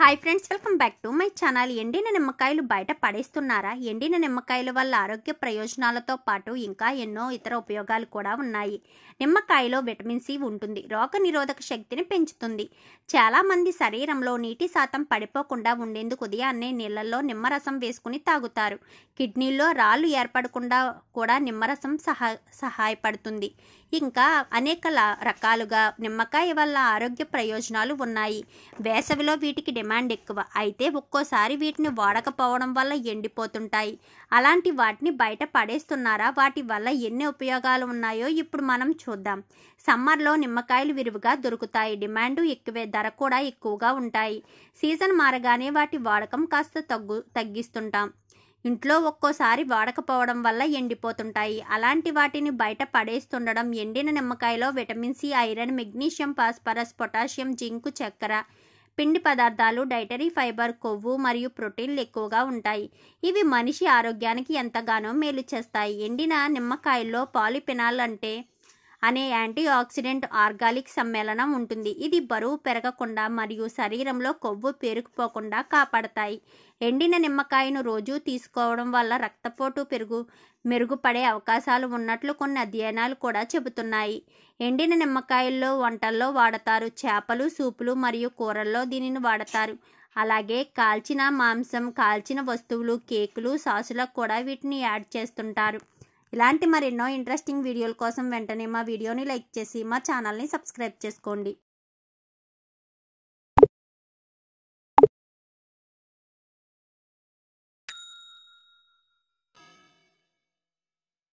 hi friends welcome back to my channel ఎండిన నిమ్మకాయలు బయట పడేస్తున్నారా ఎండిన నిమ్మకాయల వల్ల ఆరోగ్య ప్రయోజనాలతో పాటు ఇంకా ఎన్నో ఇతర ఉపయోగాలు కూడా ఉన్నాయి నిమ్మకాయలో విటమిన్ సి ఉంటుంది రోగ నిరోధక శక్తిని పెంచుతుంది చాలామంది శరీరంలో నీటి శాతం పడిపోకుండా ఉండేందుకు ఉదయాన్నే నీళ్ళల్లో నిమ్మరసం వేసుకుని తాగుతారు కిడ్నీల్లో రాళ్ళు ఏర్పడకుండా కూడా నిమ్మరసం సహా సహాయపడుతుంది ఇంకా అనేక రకాలుగా నిమ్మకాయ వల్ల ఆరోగ్య ప్రయోజనాలు ఉన్నాయి వేసవిలో వీటికి డిమాండ్ ఎక్కువ అయితే ఒక్కోసారి వీటిని వాడకపోవడం వల్ల ఎండిపోతుంటాయి అలాంటి వాటిని బయట పడేస్తున్నారా వాటి వల్ల ఎన్ని ఉపయోగాలు ఉన్నాయో ఇప్పుడు మనం చూద్దాం సమ్మర్లో నిమ్మకాయలు విరివిగా దొరుకుతాయి డిమాండ్ ఎక్కువే ధర కూడా ఎక్కువగా ఉంటాయి సీజన్ మారగానే వాటి వాడకం కాస్త తగ్గు తగ్గిస్తుంటాం ఇంట్లో ఒక్కోసారి వాడకపోవడం వల్ల ఎండిపోతుంటాయి అలాంటి వాటిని బయట పడేస్తుండడం ఎండిన నిమ్మకాయలో vitamin C iron magnesium phosphorus potassium zinc చక్కెర పిండి పదార్థాలు డైటరీ ఫైబర్ కొవ్వు మరియు ప్రోటీన్లు ఎక్కువగా ఉంటాయి ఇవి మనిషి ఆరోగ్యానికి ఎంతగానో మేలు చేస్తాయి ఎండిన నిమ్మకాయల్లో పాలిపినాల్ అంటే అనే యాంటీ ఆక్సిడెంట్ ఆర్గాలిక్ సమ్మేళనం ఉంటుంది ఇది బరువు పెరగకుండా మరియు శరీరంలో కొవ్వు పేరుకుపోకుండా కాపాడతాయి ఎండిన నిమ్మకాయను రోజు తీసుకోవడం వల్ల రక్తపోటు పెరుగు మెరుగుపడే అవకాశాలు ఉన్నట్లు కొన్ని అధ్యయనాలు కూడా చెబుతున్నాయి ఎండిన నిమ్మకాయల్లో వంటల్లో వాడతారు చేపలు సూపులు మరియు కూరల్లో దీనిని వాడతారు అలాగే కాల్చిన మాంసం కాల్చిన వస్తువులు కేకులు సాసులకు కూడా వీటిని యాడ్ చేస్తుంటారు ఇలాంటి మరెన్నో ఇంట్రెస్టింగ్ వీడియోల కోసం వెంటనే మా వీడియోని లైక్ చేసి మా ఛానల్ని సబ్స్క్రైబ్ చేసుకోండి